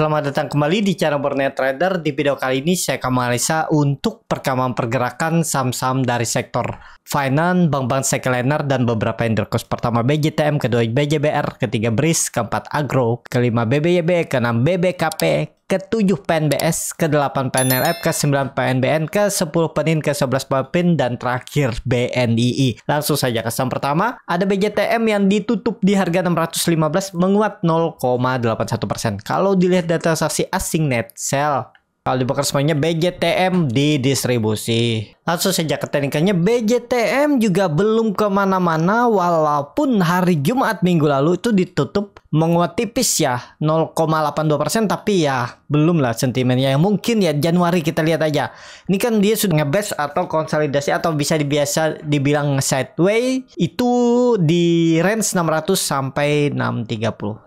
Selamat datang kembali di channel Borneo Trader. Di video kali ini saya akan menganalisa untuk perkembangan pergerakan saham-saham dari sektor finance, bank-bank sekuler dan beberapa indekos. Pertama BJTM, kedua BJBR, ketiga BRIS, keempat Agro, kelima BBYB, keenam BBKP, ke-7 PNBS, ke-8 PNLF, ke-9 PNBN, ke-10 PENIN, ke-11 PEPIN, dan terakhir BNII. Langsung saja ke saham pertama, ada BJTM yang ditutup di harga 615 menguat 0,81%. Kalau dilihat data transaksi asing net sell, kalau dibakar semuanya BJTM didistribusi. Langsung saja ke teknikannya BJTM juga belum kemana-mana walaupun hari Jumat minggu lalu itu ditutup menguat tipis ya 0,82% tapi ya belum lah sentimennya yang mungkin ya Januari kita lihat aja ini kan dia sudah ngebes atau konsolidasi atau bisa dibiasa dibilang sideways itu di range 600 sampai 630 5%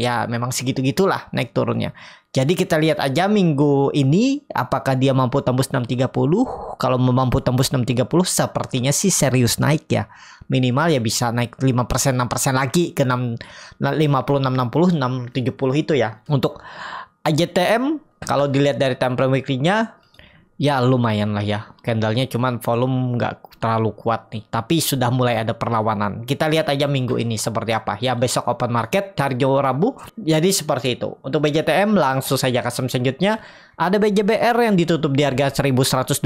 ya memang segitu gitulah naik turunnya jadi kita lihat aja minggu ini apakah dia mampu tembus 630 kalau mampu tembus 630 sepertinya sih serius naik ya. Minimal ya bisa naik 5% 6% lagi ke 6 56 60 670 itu ya. Untuk AJTM kalau dilihat dari time frame weekly-nya ya lumayan lah ya. Candlenya cuman volume nggak terlalu kuat nih. Tapi sudah mulai ada perlawanan. Kita lihat aja minggu ini seperti apa. Ya besok open market, harga Rabu. Jadi seperti itu. Untuk BJTM langsung saja ke selanjutnya. Ada BJBR yang ditutup di harga 1125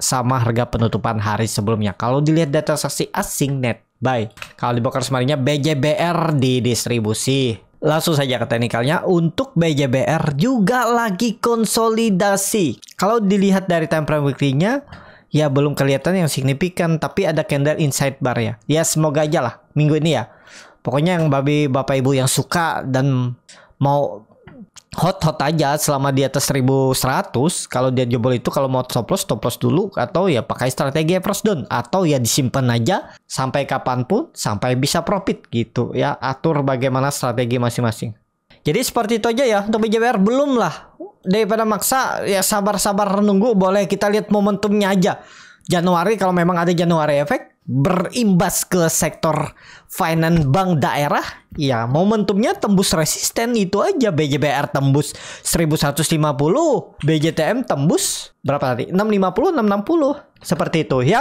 sama harga penutupan hari sebelumnya. Kalau dilihat data saksi asing net baik Kalau di broker semarinya BJBR di distribusi Langsung saja ke teknikalnya. Untuk BJBR juga lagi konsolidasi. Kalau dilihat dari time frame weekly-nya, ya belum kelihatan yang signifikan. Tapi ada candle inside bar ya. Ya semoga aja lah minggu ini ya. Pokoknya yang babi bapak ibu yang suka dan mau hot hot aja selama di atas 1100 kalau dia jebol itu kalau mau stop loss stop loss dulu atau ya pakai strategi first down atau ya disimpan aja sampai kapanpun sampai bisa profit gitu ya atur bagaimana strategi masing-masing jadi seperti itu aja ya untuk BJBR belum lah daripada maksa ya sabar-sabar nunggu boleh kita lihat momentumnya aja Januari kalau memang ada Januari efek berimbas ke sektor finance bank daerah ya momentumnya tembus resisten itu aja BJBR tembus 1150 BJTM tembus berapa tadi 650 660 seperti itu ya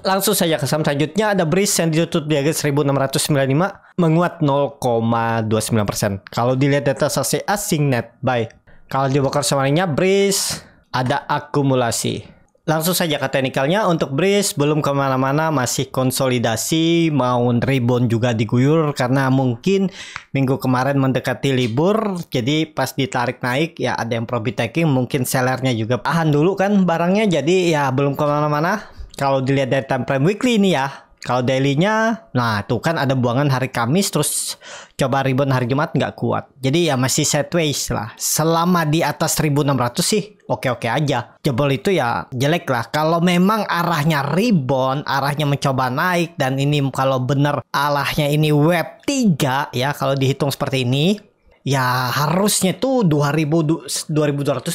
langsung saja ke saham selanjutnya ada BRIS yang ditutup di harga 1695 menguat 0,29% kalau dilihat data sasi asing net buy kalau di broker semarinnya BRIS ada akumulasi Langsung saja ke teknikalnya, untuk Breeze belum kemana-mana, masih konsolidasi, mau rebound juga diguyur karena mungkin minggu kemarin mendekati libur, jadi pas ditarik naik ya ada yang profit taking, mungkin sellernya juga tahan dulu kan barangnya, jadi ya belum kemana-mana. Kalau dilihat dari time frame weekly ini ya, kalau dailynya, nah tuh kan ada buangan hari Kamis terus coba ribbon hari Jumat nggak kuat. Jadi ya masih sideways lah. Selama di atas 1600 sih oke-oke aja. Jebol itu ya jelek lah. Kalau memang arahnya ribbon, arahnya mencoba naik dan ini kalau bener arahnya ini web 3 ya kalau dihitung seperti ini ya harusnya tuh 2000 2200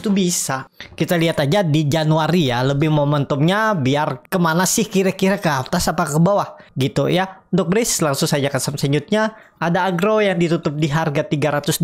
tuh bisa. Kita lihat aja di Januari ya, lebih momentumnya biar kemana sih kira-kira ke atas apa ke bawah gitu ya. Untuk bris langsung saja ke selanjutnya. Ada agro yang ditutup di harga 320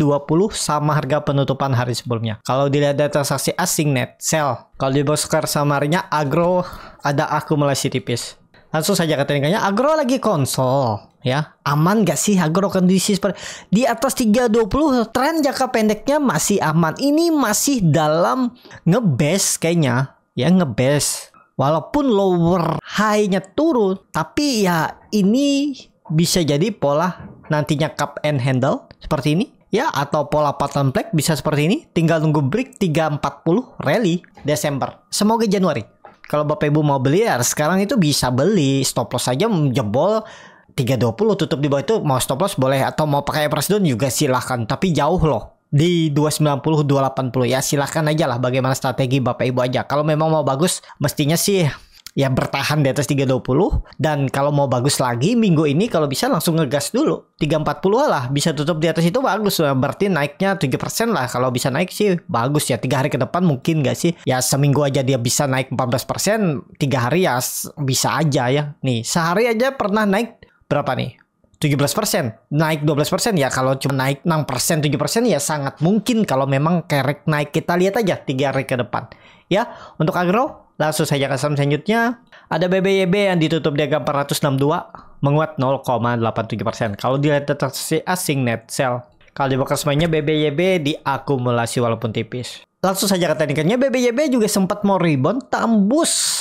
sama harga penutupan hari sebelumnya. Kalau dilihat dari transaksi asing net sell, kalau di Boskar sama harinya agro ada akumulasi tipis langsung saja ke telinganya agro lagi konsol ya aman gak sih agro kondisi seperti di atas 320 tren jangka pendeknya masih aman ini masih dalam ngebes kayaknya ya ngebes walaupun lower high-nya turun tapi ya ini bisa jadi pola nantinya cup and handle seperti ini ya atau pola pattern black bisa seperti ini tinggal nunggu break 340 rally Desember semoga Januari kalau Bapak Ibu mau beli ya sekarang itu bisa beli. Stop loss saja mm, jebol 320 tutup di bawah itu mau stop loss boleh atau mau pakai presiden juga silahkan. Tapi jauh loh di 290 280 ya silahkan aja lah bagaimana strategi Bapak Ibu aja. Kalau memang mau bagus mestinya sih ya bertahan di atas 320 dan kalau mau bagus lagi minggu ini kalau bisa langsung ngegas dulu 340 lah bisa tutup di atas itu bagus nah, berarti naiknya 7% lah kalau bisa naik sih bagus ya tiga hari ke depan mungkin gak sih ya seminggu aja dia bisa naik 14% tiga hari ya bisa aja ya nih sehari aja pernah naik berapa nih 17% naik 12% ya kalau cuma naik 6% 7% ya sangat mungkin kalau memang kerek naik kita lihat aja tiga hari ke depan ya untuk agro langsung saja ke saham selanjutnya ada BBYB yang ditutup di harga 462 menguat 0,87% kalau dilihat transaksi asing net sell kalau di semuanya BBYB diakumulasi walaupun tipis langsung saja ke teknikannya BBYB juga sempat mau rebound tambus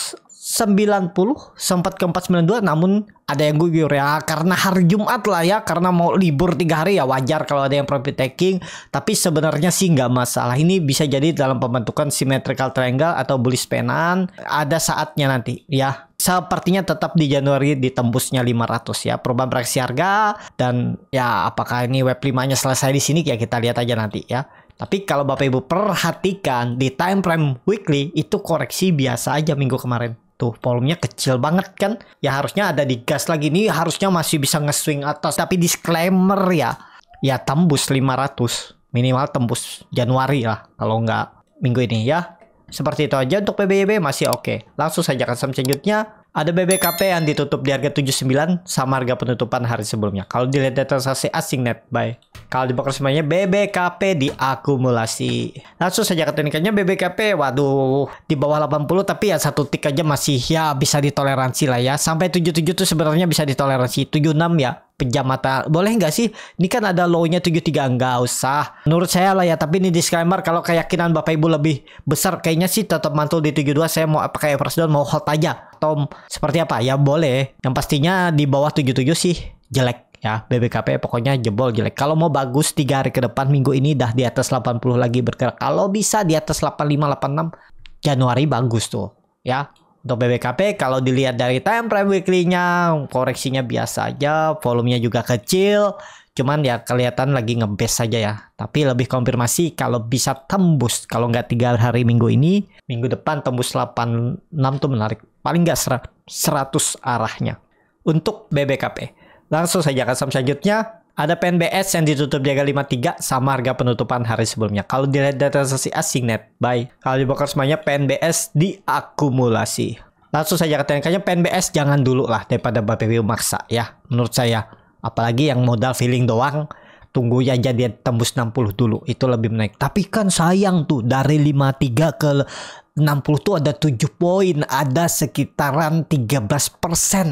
90 sempat ke 492 namun ada yang gugur ya karena hari Jumat lah ya karena mau libur tiga hari ya wajar kalau ada yang profit taking tapi sebenarnya sih nggak masalah ini bisa jadi dalam pembentukan symmetrical triangle atau bullish pennant ada saatnya nanti ya sepertinya tetap di Januari ditembusnya 500 ya perubahan reaksi harga dan ya apakah ini web 5 nya selesai di sini ya kita lihat aja nanti ya tapi kalau Bapak Ibu perhatikan di time frame weekly itu koreksi biasa aja minggu kemarin. Tuh volumenya kecil banget kan Ya harusnya ada di gas lagi Ini harusnya masih bisa nge-swing atas Tapi disclaimer ya Ya tembus 500 Minimal tembus Januari lah Kalau nggak minggu ini ya Seperti itu aja untuk PBB masih oke okay. Langsung saja ke saham selanjutnya ada BBKP yang ditutup di harga 79 sama harga penutupan hari sebelumnya. Kalau dilihat data transaksi asing net buy. Kalau dibakar semuanya BBKP diakumulasi. Langsung saja ke teknikannya BBKP. Waduh, di bawah 80 tapi ya satu tik aja masih ya bisa ditoleransi lah ya. Sampai 77 tuh sebenarnya bisa ditoleransi. 76 ya pejam mata boleh nggak sih ini kan ada lownya 73 nggak usah menurut saya lah ya tapi ini disclaimer kalau keyakinan bapak ibu lebih besar kayaknya sih tetap mantul di 72 saya mau pakai oversdown mau hot aja Tom seperti apa ya boleh yang pastinya di bawah 77 sih jelek ya BBKP pokoknya jebol jelek kalau mau bagus tiga hari ke depan minggu ini dah di atas 80 lagi bergerak kalau bisa di atas 85 86 Januari bagus tuh ya untuk BBKP kalau dilihat dari time frame weekly-nya koreksinya biasa aja volumenya juga kecil Cuman ya kelihatan lagi ngebes saja ya. Tapi lebih konfirmasi kalau bisa tembus. Kalau nggak tiga hari minggu ini, minggu depan tembus 86 tuh menarik. Paling nggak 100 arahnya. Untuk BBKP. Langsung saja ke saham selanjutnya. Ada PNBS yang ditutup jaga 53 sama harga penutupan hari sebelumnya. Kalau dilihat dari transaksi asing net, buy. Kalau dibongkar semuanya PNBS diakumulasi. Langsung saja ke TNK-nya PNBS jangan dulu lah daripada BPW maksa ya menurut saya apalagi yang modal feeling doang tunggu aja dia tembus 60 dulu itu lebih menaik tapi kan sayang tuh dari 53 ke 60 tuh ada 7 poin ada sekitaran 13%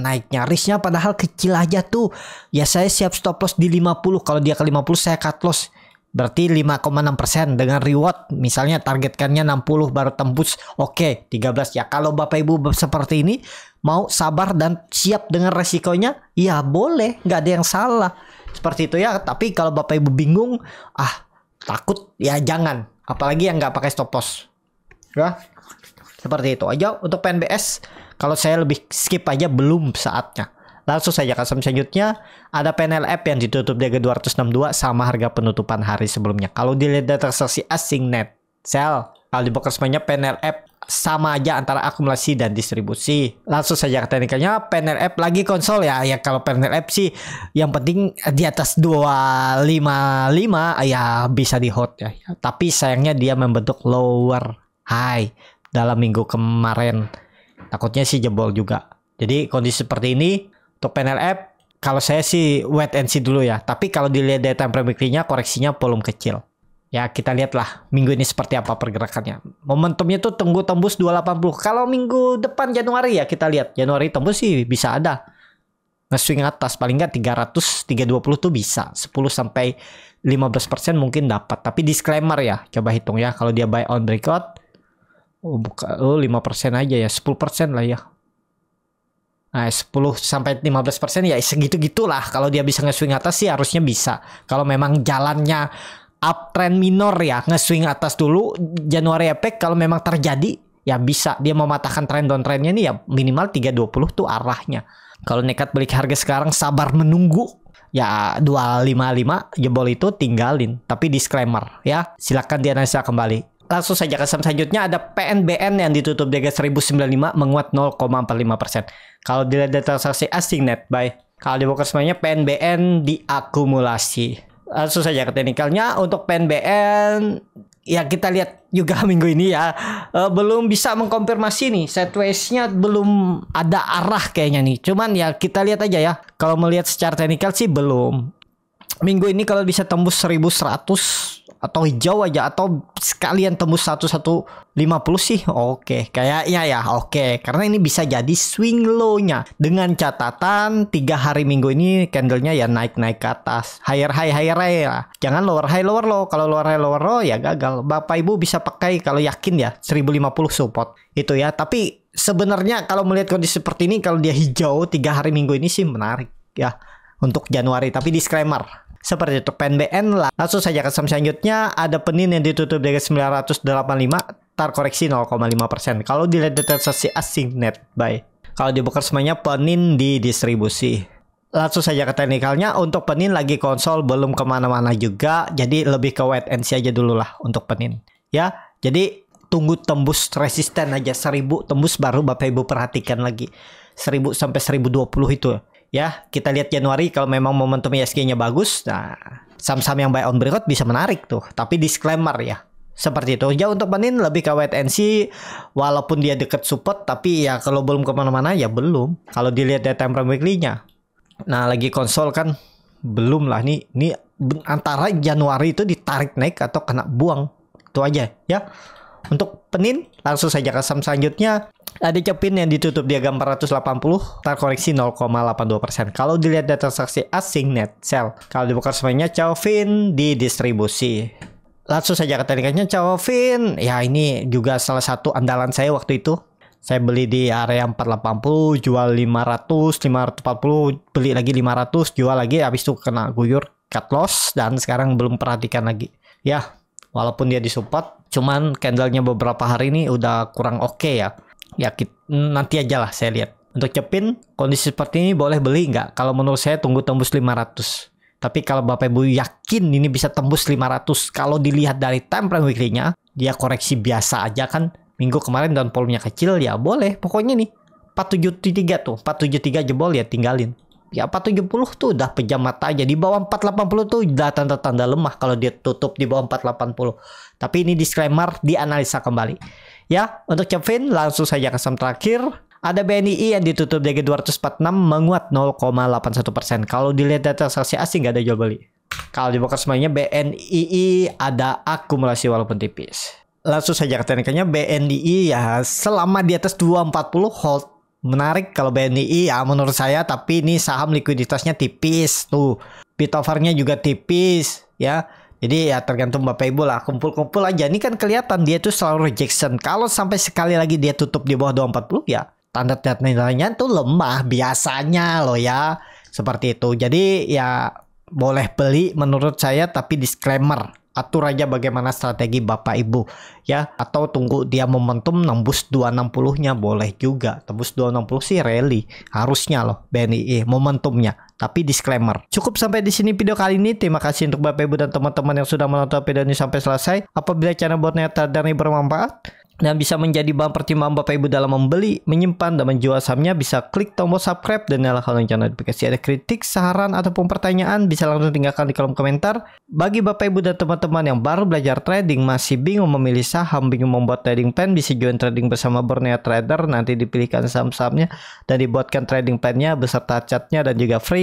naiknya risknya padahal kecil aja tuh ya saya siap stop loss di 50 kalau dia ke 50 saya cut loss Berarti 5,6% persen dengan reward misalnya targetkannya 60 baru tembus. Oke, 13 ya. Kalau Bapak Ibu seperti ini mau sabar dan siap dengan resikonya, ya boleh, nggak ada yang salah. Seperti itu ya. Tapi kalau Bapak Ibu bingung, ah takut ya jangan. Apalagi yang nggak pakai stop loss. Ya. Seperti itu aja untuk PNBS. Kalau saya lebih skip aja belum saatnya. Langsung saja ke selanjutnya, ada panel app yang ditutup di 262 sama harga penutupan hari sebelumnya. Kalau dilihat dari transaksi asing net, sell. Kalau dibuka semuanya panel app sama aja antara akumulasi dan distribusi. Langsung saja ke teknikalnya, panel app lagi konsol ya. Ya kalau panel app sih yang penting di atas 255 ya bisa di hot ya. Tapi sayangnya dia membentuk lower high dalam minggu kemarin. Takutnya sih jebol juga. Jadi kondisi seperti ini untuk panel app, kalau saya sih wait and see dulu ya. Tapi kalau dilihat dari time frame weekly-nya, koreksinya volume kecil. Ya kita lihatlah minggu ini seperti apa pergerakannya. Momentumnya tuh tunggu tembus 280. Kalau minggu depan Januari ya kita lihat. Januari tembus sih bisa ada. Nge-swing atas paling nggak 300 320 tuh bisa. 10 sampai 15% mungkin dapat. Tapi disclaimer ya, coba hitung ya kalau dia buy on record oh buka oh 5% aja ya, 10% lah ya. Nah, 10 sampai 15 persen ya segitu gitulah. Kalau dia bisa nge-swing atas sih harusnya bisa. Kalau memang jalannya uptrend minor ya, nge-swing atas dulu Januari efek kalau memang terjadi ya bisa dia mematahkan tren downtrendnya nih ya minimal 320 tuh arahnya. Kalau nekat beli harga sekarang sabar menunggu ya 255 jebol itu tinggalin tapi disclaimer ya silakan dianalisa kembali Langsung saja ke saham selanjutnya ada PNBN yang ditutup di harga 1095 menguat 0,45%. Kalau dilihat dari transaksi asing net buy, kalau di broker semuanya PNBN diakumulasi. Langsung saja ke teknikalnya untuk PNBN ya kita lihat juga minggu ini ya uh, belum bisa mengkonfirmasi nih sideways-nya belum ada arah kayaknya nih cuman ya kita lihat aja ya kalau melihat secara teknikal sih belum minggu ini kalau bisa tembus 1100 atau hijau aja atau sekalian tembus 1150 sih oke okay. kayaknya ya oke okay. karena ini bisa jadi swing low nya dengan catatan tiga hari minggu ini candlenya ya naik naik ke atas higher high higher high lah jangan lower high lower low kalau lower high lower low ya gagal bapak ibu bisa pakai kalau yakin ya 1050 support itu ya tapi sebenarnya kalau melihat kondisi seperti ini kalau dia hijau tiga hari minggu ini sih menarik ya untuk Januari tapi disclaimer seperti itu PNBN lah. Langsung saja ke saham selanjutnya ada Penin yang ditutup dari 985 terkoreksi 0,5%. Kalau dilihat dari transaksi asing net buy. Kalau dibuka semuanya Penin di distribusi langsung saja ke teknikalnya untuk penin lagi konsol belum kemana-mana juga jadi lebih ke wait and see aja dulu lah untuk penin ya jadi tunggu tembus resisten aja 1000 tembus baru bapak ibu perhatikan lagi 1000 sampai 1020 itu ya kita lihat Januari kalau memang momentum ISG-nya bagus nah saham-saham yang buy on breakout bisa menarik tuh tapi disclaimer ya seperti itu ya untuk penin lebih ke wait and see walaupun dia deket support tapi ya kalau belum kemana-mana ya belum kalau dilihat dari time frame weekly-nya nah lagi konsol kan belum lah nih Nih antara Januari itu ditarik naik atau kena buang itu aja ya untuk Penin langsung saja ke saham selanjutnya ada nah, Cepin yang ditutup di agam 480 terkoreksi 0,82%. Kalau dilihat data transaksi asing net sell, kalau dibuka semuanya Chauvin di distribusi. Langsung saja ke tekniknya Chauvin. Ya ini juga salah satu andalan saya waktu itu. Saya beli di area 480, jual 500, 540, beli lagi 500, jual lagi habis itu kena guyur cut loss dan sekarang belum perhatikan lagi. Ya, walaupun dia disupport, cuman candlenya beberapa hari ini udah kurang oke okay ya ya kita, nanti aja lah saya lihat. Untuk Cepin, kondisi seperti ini boleh beli nggak? Kalau menurut saya tunggu tembus 500. Tapi kalau Bapak Ibu yakin ini bisa tembus 500, kalau dilihat dari time frame weekly-nya, dia koreksi biasa aja kan. Minggu kemarin dan nya kecil, ya boleh. Pokoknya nih, 473 tuh, 473 jebol ya tinggalin. Ya 470 tuh udah pejam mata aja. Di bawah 480 tuh udah tanda-tanda lemah kalau dia tutup di bawah 480. Tapi ini disclaimer, dianalisa kembali. Ya, untuk Kevin langsung saja ke saham terakhir. Ada BNI yang ditutup DG 246 menguat 0,81%. Kalau dilihat dari transaksi asing nggak ada jual beli. Kalau dibuka semuanya BNI ada akumulasi walaupun tipis. Langsung saja ke teknikanya BNI ya selama di atas 240 hold menarik kalau BNI ya menurut saya tapi ini saham likuiditasnya tipis tuh bid juga tipis ya jadi ya tergantung Bapak Ibu lah kumpul-kumpul aja. Ini kan kelihatan dia tuh selalu rejection. Kalau sampai sekali lagi dia tutup di bawah 240 ya tanda nilainya tuh lemah biasanya loh ya. Seperti itu. Jadi ya boleh beli menurut saya tapi disclaimer atur aja bagaimana strategi Bapak Ibu ya atau tunggu dia momentum nembus 260-nya boleh juga tembus 260 sih rally harusnya loh BNI e momentumnya tapi disclaimer. Cukup sampai di sini video kali ini. Terima kasih untuk Bapak Ibu dan teman-teman yang sudah menonton video ini sampai selesai. Apabila channel buat nyata dan ini bermanfaat dan bisa menjadi bahan pertimbangan Bapak Ibu dalam membeli, menyimpan, dan menjual sahamnya, bisa klik tombol subscribe dan nyalakan lonceng notifikasi. Ada kritik, saran, ataupun pertanyaan, bisa langsung tinggalkan di kolom komentar. Bagi Bapak Ibu dan teman-teman yang baru belajar trading, masih bingung memilih saham, bingung membuat trading plan, bisa join trading bersama Borneo Trader, nanti dipilihkan saham-sahamnya, dan dibuatkan trading plan-nya, beserta catnya dan juga free